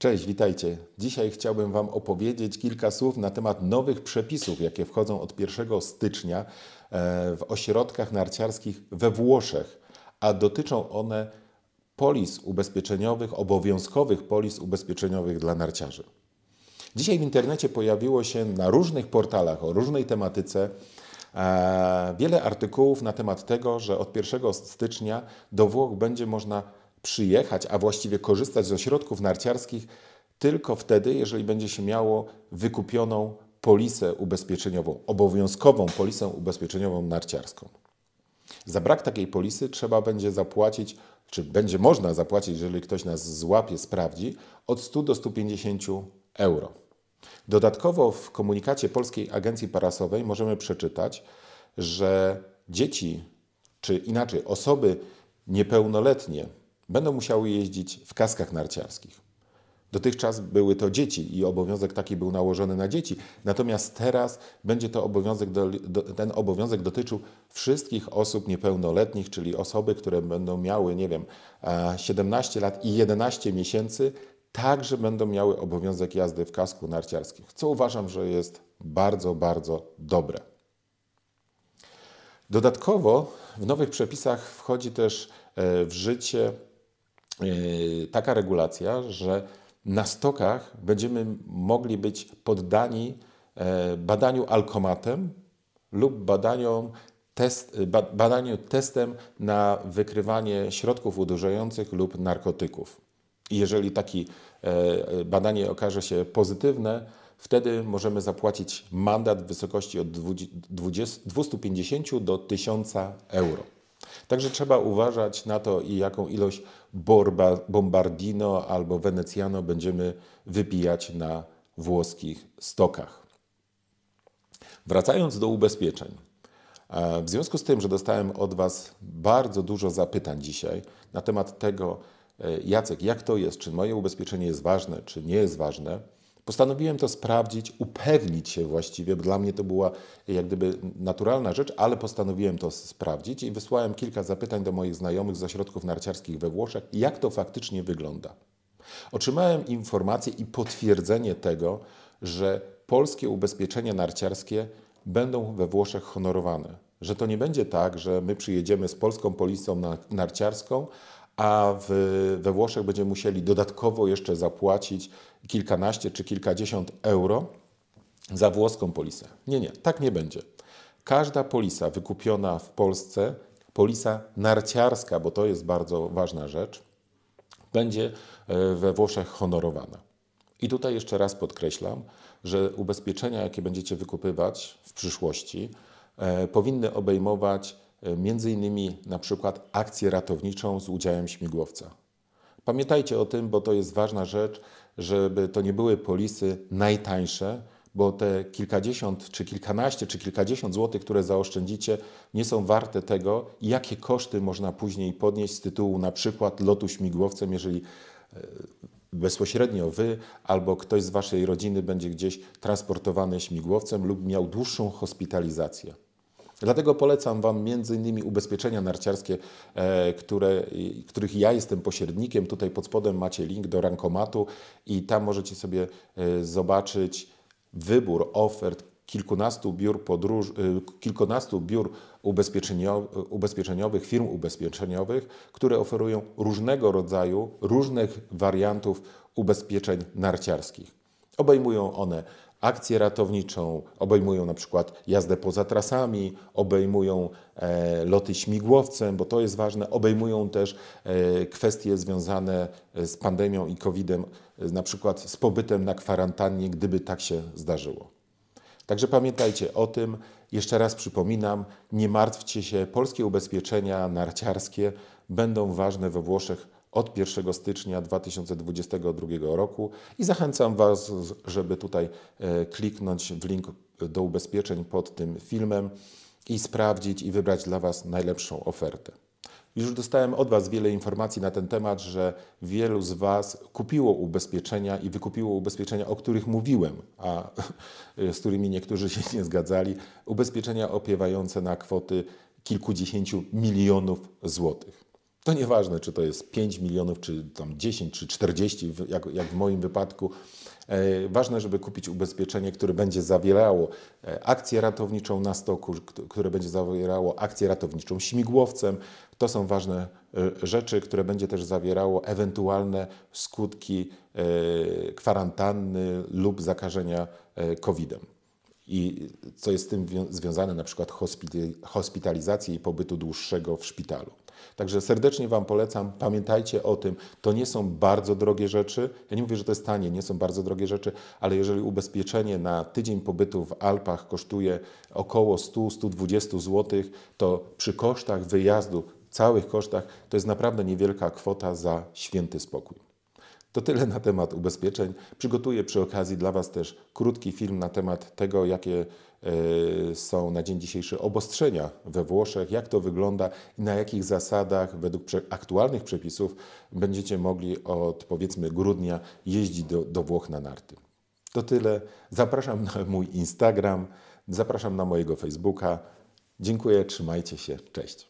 Cześć, witajcie. Dzisiaj chciałbym Wam opowiedzieć kilka słów na temat nowych przepisów, jakie wchodzą od 1 stycznia e, w ośrodkach narciarskich we Włoszech, a dotyczą one polis ubezpieczeniowych, obowiązkowych polis ubezpieczeniowych dla narciarzy. Dzisiaj w internecie pojawiło się na różnych portalach o różnej tematyce e, wiele artykułów na temat tego, że od 1 stycznia do Włoch będzie można przyjechać, a właściwie korzystać z ośrodków narciarskich tylko wtedy, jeżeli będzie się miało wykupioną polisę ubezpieczeniową, obowiązkową polisę ubezpieczeniową narciarską. Za brak takiej polisy trzeba będzie zapłacić, czy będzie można zapłacić, jeżeli ktoś nas złapie, sprawdzi, od 100 do 150 euro. Dodatkowo w komunikacie Polskiej Agencji Parasowej możemy przeczytać, że dzieci, czy inaczej osoby niepełnoletnie, będą musiały jeździć w kaskach narciarskich. Dotychczas były to dzieci i obowiązek taki był nałożony na dzieci. Natomiast teraz będzie to obowiązek do, do, ten obowiązek dotyczył wszystkich osób niepełnoletnich, czyli osoby, które będą miały, nie wiem, 17 e, lat i 11 miesięcy, także będą miały obowiązek jazdy w kasku narciarskim, co uważam, że jest bardzo, bardzo dobre. Dodatkowo w nowych przepisach wchodzi też e, w życie Yy, taka regulacja, że na stokach będziemy mogli być poddani e, badaniu alkomatem lub badaniom test, e, badaniu testem na wykrywanie środków udurzających lub narkotyków. jeżeli takie e, badanie okaże się pozytywne, wtedy możemy zapłacić mandat w wysokości od 20, 250 do 1000 euro. Także trzeba uważać na to, i jaką ilość borba, bombardino albo wenecjano będziemy wypijać na włoskich stokach. Wracając do ubezpieczeń. E, w związku z tym, że dostałem od Was bardzo dużo zapytań dzisiaj na temat tego, e, Jacek, jak to jest, czy moje ubezpieczenie jest ważne, czy nie jest ważne, Postanowiłem to sprawdzić, upewnić się właściwie, bo dla mnie to była jak gdyby naturalna rzecz, ale postanowiłem to sprawdzić i wysłałem kilka zapytań do moich znajomych z ośrodków narciarskich we Włoszech, jak to faktycznie wygląda. Otrzymałem informację i potwierdzenie tego, że polskie ubezpieczenia narciarskie będą we Włoszech honorowane. Że to nie będzie tak, że my przyjedziemy z polską policją narciarską, a w, we Włoszech będziemy musieli dodatkowo jeszcze zapłacić kilkanaście czy kilkadziesiąt euro za włoską polisę. Nie, nie, tak nie będzie. Każda polisa wykupiona w Polsce, polisa narciarska, bo to jest bardzo ważna rzecz, będzie e, we Włoszech honorowana. I tutaj jeszcze raz podkreślam, że ubezpieczenia, jakie będziecie wykupywać w przyszłości, e, powinny obejmować E, między innymi na przykład akcję ratowniczą z udziałem śmigłowca. Pamiętajcie o tym, bo to jest ważna rzecz, żeby to nie były polisy najtańsze, bo te kilkadziesiąt, czy kilkanaście, czy kilkadziesiąt złotych, które zaoszczędzicie, nie są warte tego, jakie koszty można później podnieść z tytułu na przykład lotu śmigłowcem, jeżeli e, bezpośrednio wy albo ktoś z waszej rodziny będzie gdzieś transportowany śmigłowcem lub miał dłuższą hospitalizację. Dlatego polecam Wam m.in. ubezpieczenia narciarskie, e, które, których ja jestem pośrednikiem. Tutaj pod spodem macie link do rankomatu i tam możecie sobie e, zobaczyć wybór ofert kilkunastu biur, podróż, e, kilkunastu biur ubezpieczeniowych, firm ubezpieczeniowych, które oferują różnego rodzaju, różnych wariantów ubezpieczeń narciarskich. Obejmują one Akcję ratowniczą obejmują na przykład jazdę poza trasami, obejmują e, loty śmigłowcem, bo to jest ważne, obejmują też e, kwestie związane e, z pandemią i COVID-em, na przykład z pobytem na kwarantannie, gdyby tak się zdarzyło. Także pamiętajcie o tym. Jeszcze raz przypominam, nie martwcie się, polskie ubezpieczenia narciarskie będą ważne we Włoszech od 1 stycznia 2022 roku i zachęcam Was, żeby tutaj e, kliknąć w link do ubezpieczeń pod tym filmem i sprawdzić i wybrać dla Was najlepszą ofertę. Już dostałem od Was wiele informacji na ten temat, że wielu z Was kupiło ubezpieczenia i wykupiło ubezpieczenia, o których mówiłem, a e, z którymi niektórzy się nie zgadzali. Ubezpieczenia opiewające na kwoty kilkudziesięciu milionów złotych. To nieważne, czy to jest 5 milionów, czy tam 10, czy 40, jak, jak w moim wypadku. E, ważne, żeby kupić ubezpieczenie, które będzie zawierało e, akcję ratowniczą na stoku, które będzie zawierało akcję ratowniczą śmigłowcem. To są ważne e, rzeczy, które będzie też zawierało ewentualne skutki kwarantanny lub zakażenia COVID-em. I co jest z tym związane, na przykład hospitalizacji i pobytu dłuższego w szpitalu. Także serdecznie Wam polecam, pamiętajcie o tym, to nie są bardzo drogie rzeczy. Ja nie mówię, że to jest tanie, nie są bardzo drogie rzeczy, ale jeżeli ubezpieczenie na tydzień pobytu w Alpach kosztuje około 100-120 zł, to przy kosztach wyjazdu, całych kosztach, to jest naprawdę niewielka kwota za święty spokój. To tyle na temat ubezpieczeń. Przygotuję przy okazji dla Was też krótki film na temat tego, jakie e, są na dzień dzisiejszy obostrzenia we Włoszech, jak to wygląda i na jakich zasadach według aktualnych przepisów będziecie mogli od powiedzmy grudnia jeździć do, do Włoch na narty. To tyle. Zapraszam na mój Instagram, zapraszam na mojego Facebooka. Dziękuję, trzymajcie się, cześć.